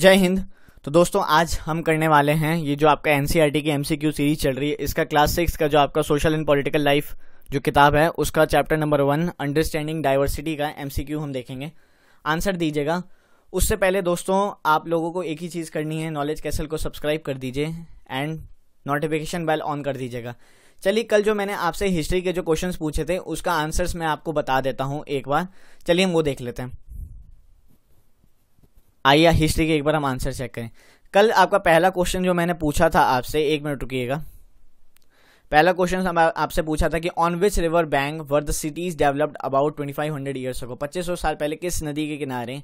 जय हिंद तो दोस्तों आज हम करने वाले हैं ये जो आपका एन e की एम सीरीज चल रही है इसका क्लास सिक्स का जो आपका सोशल एंड पॉलिटिकल लाइफ जो किताब है उसका chapter number one understanding diversity का एम हम देखेंगे आंसर दीजिएगा उससे पहले दोस्तों आप लोगों को एक ही चीज़ करनी है नॉलेज कैसल को सब्सक्राइब कर दीजिए एंड नोटिफिकेशन बेल ऑन कर दीजिएगा चलिए कल जो मैंने आपसे हिस्ट्री के जो क्वेश्चंस पूछे थे उसका आंसर्स मैं आपको बता देता हूँ एक बार चलिए हम वो देख लेते हैं आइए हिस्ट्री के एक बार हम आंसर चेक करें कल आपका पहला क्वेश्चन जो मैंने पूछा था आपसे एक मिनट रुकिएगा पहला क्वेश्चन हम आपसे पूछा था कि on which river bank were the cities developed about twenty five hundred years को पच्चीस सौ साल पहले किस नदी के किनारे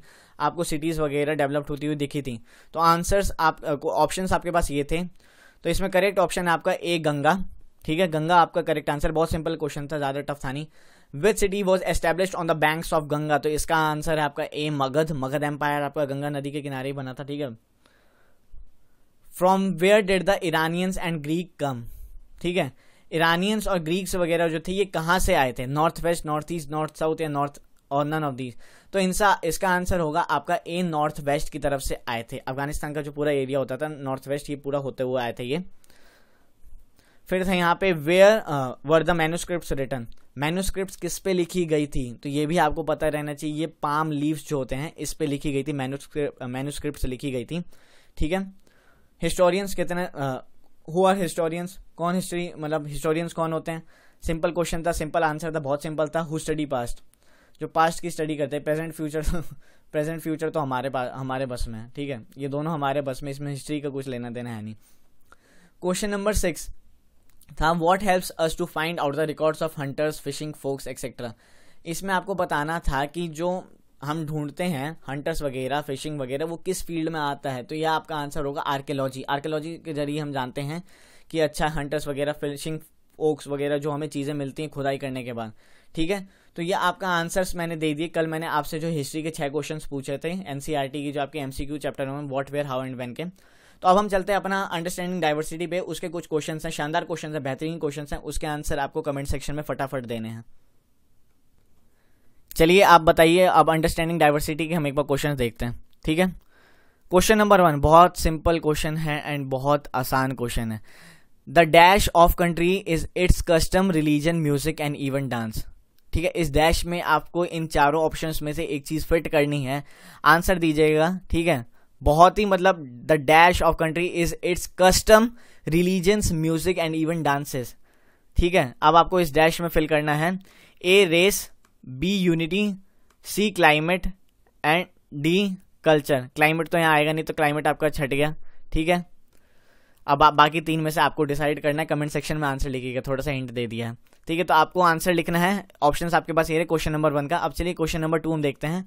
आपको सिटीज़ वगैरह डेवलप्ड होती हुई दिखी थी तो आंसर्स आप ऑप्शन आपके पास ये थे तो इसमें करेक्ट ऑप्शन है आपका ए गंगा ठीक है गंगा आपका करेक्ट आंसर बहुत सिंपल क्वेश्चन था ज़्यादा टफ था नहीं which city was establish on the banks of Ganga तो इसका आंसर है आपका ए मगध मगध एम्पायर आपका गंगा नदी के किनारे ही बना था ठीक है from where did the Iranians and Greek come ठीक है इरानियंस और ग्रीक्स वगैरह जो थे ये कहाँ से आए थे north west north east north south या नॉर्थ और नन ऑफ दीज तो इनसा इसका आंसर होगा आपका ए नॉर्थ वेस्ट की तरफ से आए थे अफगानिस्तान का जो पूरा एरिया होता था नॉर्थ वेस्ट ये पूरा होते हुए आए थे ये फिर था यहाँ पे where were the manuscript written manuscript किस पे लिखी गई थी तो ये भी आपको पता रहना चाहिए ये पाम लीव्स जो होते हैं इस पे लिखी गई थी मैन्यूस्क्रिप्ट लिखी गई थी ठीक है हिस्टोरियंस कितने हु आर हिस्टोरियंस कौन हिस्ट्री मतलब हिस्टोरियंस कौन होते हैं सिंपल क्वेश्चन था सिंपल आंसर था बहुत सिंपल था हु स्टडी पास्ट जो पास्ट की स्टडी करते हैं प्रेजेंट फ्यूचर प्रेजेंट फ्यूचर तो हमारे पास हमारे बस में है ठीक है ये दोनों हमारे बस में इसमें हिस्ट्री का कुछ लेना देना है नहीं क्वेश्चन नंबर सिक्स था what helps us to find out the records of hunters fishing folks etcetera इसमें आपको बताना था कि जो हम ढूंढते हैं हंटर्स वगैरह फिशिंग वगैरह वो किस फील्ड में आता है तो यह आपका आंसर होगा आर्कियोलॉजी आर्कियोलॉजी के जरिए हम जानते हैं कि अच्छा हंटर्स वगैरह फिशिंग ओक्स वगैरह जो हमें चीज़ें मिलती हैं खुदाई करने के बाद ठीक है तो ये आपका आंसर्स मैंने दे दिए कल मैंने आपसे जो हिस्ट्री के छः क्वेश्चन पूछे थे एन e की जो आपके एम चैप्टर में what where how and when के तो अब हम चलते हैं अपना अंडरस्टैंडिंग डाइवर्सिटी पे उसके कुछ क्वेश्चन हैं शानदार क्वेश्चन हैं बेहतरीन क्वेश्चन हैं उसके आंसर आपको कमेंट सेक्शन में फटाफट देने हैं चलिए आप बताइए अब अंडरस्टैंडिंग डाइवर्सिटी के हम एक बार क्वेश्चन देखते हैं ठीक है क्वेश्चन नंबर वन बहुत सिंपल क्वेश्चन है एंड बहुत आसान क्वेश्चन है the dash of country is its custom religion music and even dance ठीक है इस डैश में आपको इन चारों ऑप्शंस में से एक चीज़ फिट करनी है आंसर दीजिएगा ठीक है बहुत ही मतलब the dash of country is its custom religions music and even dances ठीक है अब आपको इस डैश में फिल करना है A race B unity C climate and D culture climate तो यहाँ आएगा नहीं तो क्लाइमेट आपका छट गया ठीक है अब आप बाकी तीन में से आपको डिसाइड करना है कमेंट सेक्शन में आंसर लिखिएगा थोड़ा सा हिंट दे दिया है ठीक है तो आपको आंसर लिखना है ऑप्शन आपके पास ये रहे क्वेश्चन नंबर वन का अब चलिए क्वेश्चन नंबर टू हम देखते हैं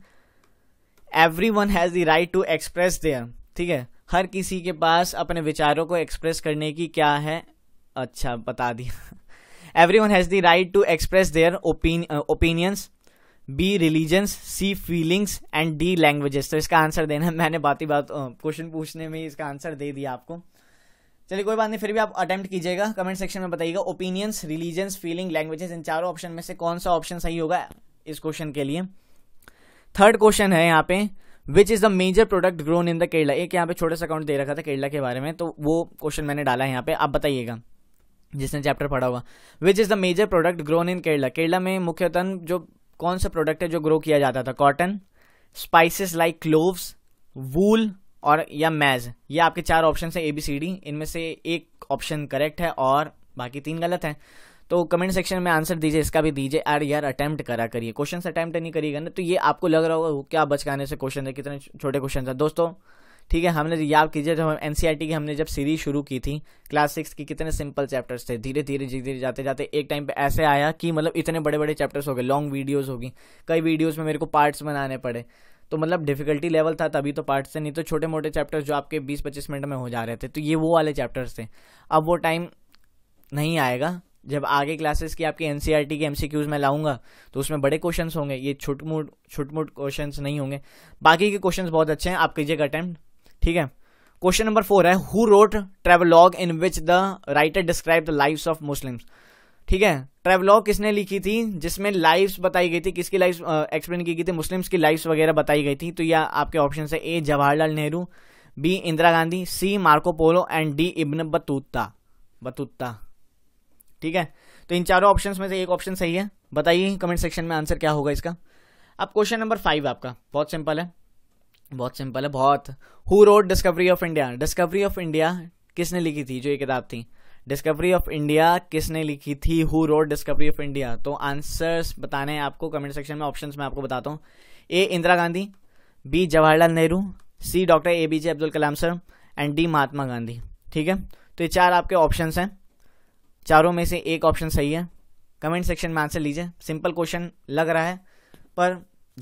everyone has the right to express their ठीक है हर किसी के पास अपने विचारों को एक्सप्रेस करने की क्या है अच्छा बता दिया everyone has the right to express their opinions B religions C feelings and D languages तो इसका आंसर देना मैंने बात ही बात क्वेश्चन uh, पूछने में इसका आंसर दे दिया आपको चलिए कोई बात नहीं फिर भी आप अटेम्प्ट कीजिएगा कमेंट सेक्शन में बताइएगा ओपिनियंस रिलीजन्स फीलिंग लैंग्वेजेस इन चारों ऑप्शन में से कौन सा ऑप्शन सही होगा इस क्वेश्चन के लिए थर्ड क्वेश्चन है यहाँ पे which is the major product grown in the Kerala एक यहाँ पे छोटा सा अकाउंट दे रखा था केरला के बारे में तो वो क्वेश्चन मैंने डाला है यहाँ पे आप बताइएगा जिसने चैप्टर पढ़ा होगा which is the major product grown in Kerala Kerala में मुख्यतः जो कौन सा प्रोडक्ट है जो ग्रो किया जाता था cotton spices like cloves wool और या मैज ये आपके चार ऑप्शन है ए बी सी डी इनमें से एक ऑप्शन करेक्ट है और बाकी तीन गलत हैं तो कमेंट सेक्शन में आंसर दीजिए इसका भी दीजिए यार यार अटैम्प्ट करा करिए क्वेश्चन अटैम्प्ट नहीं करिएगा ना तो ये आपको लग रहा होगा क्या बचकाने से क्वेश्चन है कितने छोटे क्वेश्चन है दोस्तों ठीक है हमने याद कीजिए जब हम एन e की हमने जब सीरीज शुरू की थी क्लास सिक्स की कितने सिंपल चैप्टर्स थे धीरे धीरे धीरे धीरे जाते जाते एक टाइम पे ऐसे आया कि मतलब इतने बड़े बड़े चैप्टर्स हो गए लॉन्ग वीडियोस होगी कई वीडियोस में मेरे को पार्ट्स बनाने पड़े तो मतलब डिफिकल्टी लेवल था तभी तो पार्ट्स थे नहीं तो छोटे मोटे चैप्टर्स जो आपके बीस पच्चीस मिनट में हो जा रहे थे तो ये वो वाले चैप्टर्स थे अब वो टाइम नहीं आएगा जब आगे क्लासेस की आपकी एन e के एम में लाऊंगा तो उसमें बड़े क्वेश्चन होंगे ये छुटमुट छुटमुट क्वेश्चन नहीं होंगे बाकी के क्वेश्चन बहुत अच्छे हैं आप कीजिएगा अटैम्प्ट ठीक है क्वेश्चन नंबर फोर है who wrote travelogue in which the writer describe the life of Muslims ठीक है ट्रेवलॉग किसने लिखी थी जिसमें लाइफ्स बताई गई थी किसकी लाइफ एक्सप्लेन की गई थी मुस्लिम्स की लाइफ्स वगैरह बताई गई थी तो यह आपके ऑप्शन है A Jawaharlal Nehru B Indira Gandhi C Marco Polo and D Ibn Battuta Battuta ठीक है तो इन चारों ऑप्शन में से एक ऑप्शन सही है बताइए कमेंट सेक्शन में आंसर क्या होगा इसका अब क्वेश्चन नंबर फाइव आपका बहुत सिंपल है बहुत सिंपल है बहुत who wrote Discovery of India Discovery of India किसने लिखी थी जो ये किताब थी डिस्कवरी ऑफ इंडिया किसने लिखी थी who wrote Discovery of India तो आंसर्स बताने हैं आपको कमेंट सेक्शन में ऑप्शन में आपको बताता हूँ A Indira Gandhi B Jawaharlal Nehru C doctor A B J Abdul Kalam sir and D Mahatma Gandhi ठीक है तो ये चार आपके ऑप्शन हैं चारों में से एक ऑप्शन सही है कमेंट सेक्शन में आंसर लीजिए सिंपल क्वेश्चन लग रहा है पर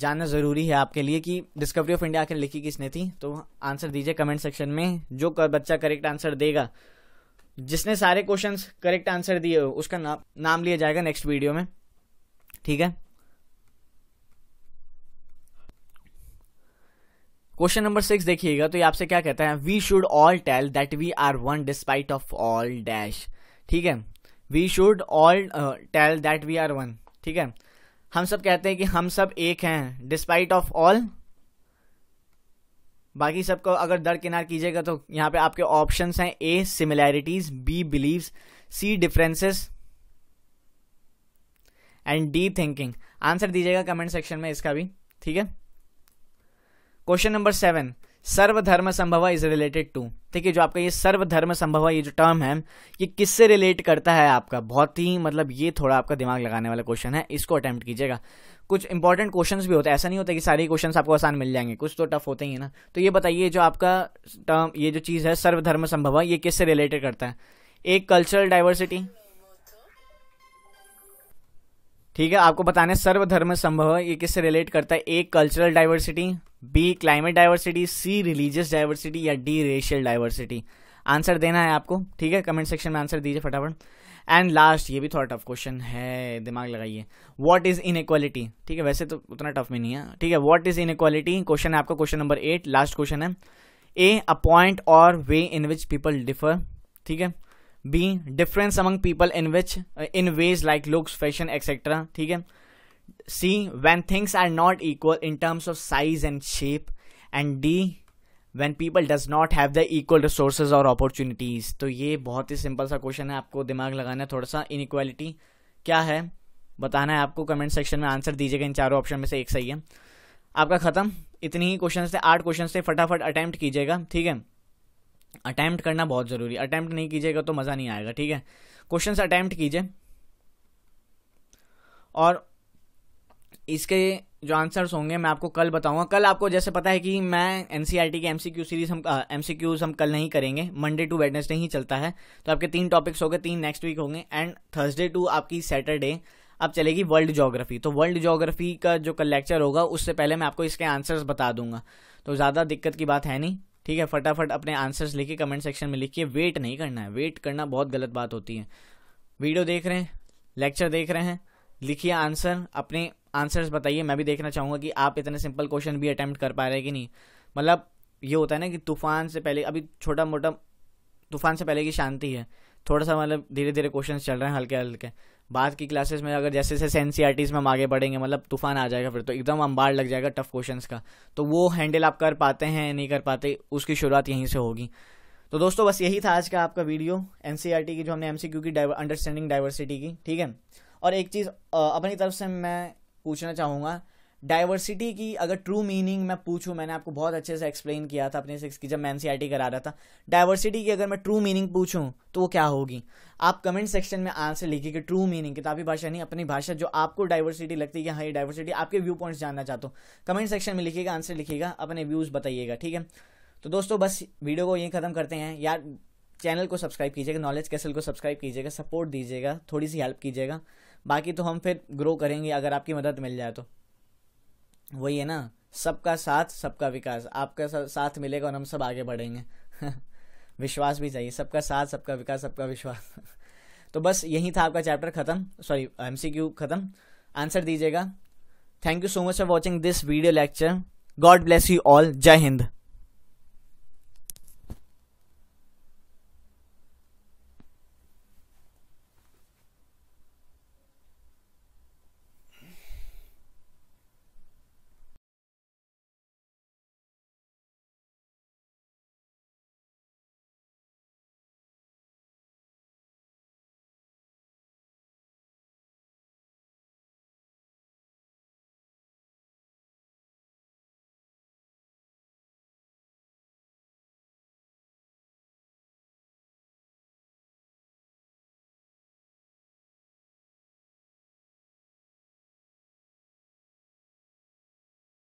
जानना ज़रूरी है आपके लिए कि डिस्कवरी ऑफ इंडिया आखिर लिखी किसने थी तो आंसर दीजिए कमेंट सेक्शन में जो कर बच्चा करेक्ट आंसर देगा जिसने सारे क्वेश्चंस करेक्ट आंसर दिए हो उसका ना, नाम लिया जाएगा नेक्स्ट वीडियो में ठीक है क्वेश्चन नंबर सिक्स देखिएगा तो ये आपसे क्या कहता है we should all tell that we are one despite of all dash ठीक है we should all tell that we are one ठीक है हम सब कहते हैं कि हम सब एक हैं डिस्पाइट ऑफ ऑल बाकी सबको अगर दरकिनार कीजिएगा तो यहाँ पे आपके ऑप्शन हैं A similarities B beliefs C differences and D thinking answer दीजिएगा कमेंट सेक्शन में इसका भी ठीक है क्वेश्चन नंबर सेवन सर्वधर्म संभव इज रिलेटेड टू ठीक है जो आपका ये सर्वधर्म संभव ये जो टर्म है ये किससे रिलेट करता है आपका बहुत ही मतलब ये थोड़ा आपका दिमाग लगाने वाला क्वेश्चन है इसको अटैम्प्ट कीजिएगा कुछ इंपॉर्टेंट क्वेश्चन भी होते हैं ऐसा नहीं होता कि सारे क्वेश्चन आपको आसान मिल जाएंगे कुछ तो टफ होते ही ना तो ये बताइए जो आपका टर्म ये जो चीज़ है सर्वधर्म संभव ये किससे रिलेटेड करता है एक कल्चरल डाइवर्सिटी ठीक है आपको बताने सर्वधर्म संभव ये किससे रिलेट करता है एक cultural diversity B climate diversity C religious diversity या डी रेशियल डाइवर्सिटी आंसर देना है आपको ठीक है कमेंट सेक्शन में आंसर दीजिए फटाफट एंड लास्ट ये भी थोड़ा टफ क्वेश्चन है दिमाग लगाइए व्हाट इज इनक्वालिटी ठीक है वैसे तो उतना टफ में नहीं है ठीक है व्हाट इज इनक्वालिटी क्वेश्चन है आपका question number eight last question है ए अ पॉइंट और वे इन विच पीपल डिफर ठीक है B difference among people in which in ways like looks fashion etcetera ठीक है C. When things are not equal in terms of size and shape. And D. When people does not have the equal resources और opportunities. तो ये बहुत ही simple सा question है आपको दिमाग लगाना है थोड़ा सा इनक्वालिटी क्या है बताना है आपको कमेंट सेक्शन में आंसर दीजिएगा इन चारों ऑप्शन में से एक सही है आपका ख़त्म इतनी ही क्वेश्चन थे आठ क्वेश्चन थे फटाफट अटैम्प्ट कीजिएगा ठीक है अटैम्प्ट करना बहुत ज़रूरी अटैम्प्ट नहीं कीजिएगा तो मज़ा नहीं आएगा ठीक है क्वेश्चन अटैम्प्ट कीजिए और इसके जो आंसर्स होंगे मैं आपको कल बताऊंगा कल आपको जैसे पता है कि मैं एन सी आर टी के एम सी क्यू सीरीज हम एम सी क्यूज हम कल नहीं करेंगे मंडे टू वेडनेसडे ही चलता है तो आपके तीन टॉपिक्स होंगे तीन नेक्स्ट वीक होंगे एंड थर्सडे टू आपकी सैटरडे अब चलेगी वर्ल्ड जोग्राफी तो वर्ल्ड जोग्राफी का जो कल लेक्चर होगा उससे पहले मैं आपको इसके आंसर्स बता दूंगा तो ज़्यादा दिक्कत की बात है नहीं ठीक है फटाफट अपने आंसर्स लिखिए कमेंट सेक्शन में लिखिए वेट नहीं करना है वेट करना बहुत गलत बात होती है वीडियो देख रहे हैं लेक्चर देख रहे हैं लिखिए आंसर अपने आंसर्स बताइए मैं भी देखना चाहूँगा कि आप इतने सिंपल क्वेश्चन भी अटैम्प्ट कर पा रहे हैं कि नहीं मतलब ये होता है ना कि तूफान से पहले अभी छोटा मोटा तूफान से पहले की शांति है थोड़ा सा मतलब धीरे धीरे क्वेश्चन चल रहे हैं हल्के हल्के बाद की क्लासेस में अगर जैसे जैसे एन सी में हम आगे बढ़ेंगे मतलब तूफान आ जाएगा फिर तो एकदम अंबाड़ लग जाएगा टफ क्वेश्चन का तो वो हैंडल आप कर पाते हैं नहीं कर पाते उसकी शुरुआत यहीं से होगी तो दोस्तों बस यही था आज का आपका वीडियो एन की जो हमने एम की अंडरस्टैंडिंग डाइवर्सिटी की ठीक है और एक चीज़ अपनी तरफ से मैं पूछना चाहूँगा डाइवर्सिटी की अगर ट्रू मीनिंग मैं पूछूँ मैंने आपको बहुत अच्छे से एक्सप्लेन किया था अपने सिक्स की जब मैं एन करा रहा था डाइवर्सिटी की अगर मैं ट्रू मीनिंग पूछूँ तो वो क्या होगी आप कमेंट सेक्शन में आंसर लिखिए कि ट्रू मीनिंग किताबी भाषा नहीं अपनी भाषा जो आपको डाइवर्सिटी लगती है कि हाँ ये डाइवर्सिटी आपके व्यू पॉइंट्स जानना चाहता हूँ कमेंट सेक्शन में लिखिएगा आंसर लिखिएगा अपने व्यूज़ बताइएगा ठीक है तो दोस्तों बस वीडियो को यहीं ख़त्म करते हैं यार चैनल को सब्सक्राइब कीजिएगा नॉलेज कैसल को सब्सक्राइब कीजिएगा सपोर्ट दीजिएगा थोड़ी सी हेल्प कीजिएगा बाकी तो हम फिर ग्रो करेंगे अगर आपकी मदद मिल जाए तो वही है ना सबका साथ सबका विकास आपका साथ मिलेगा और हम सब आगे बढ़ेंगे विश्वास भी चाहिए सबका साथ सबका विकास सबका विश्वास तो बस यही था आपका चैप्टर खत्म सॉरी एम सी क्यू खत्म आंसर दीजिएगा thank you so much for watching this video lecture god bless you all जय हिंद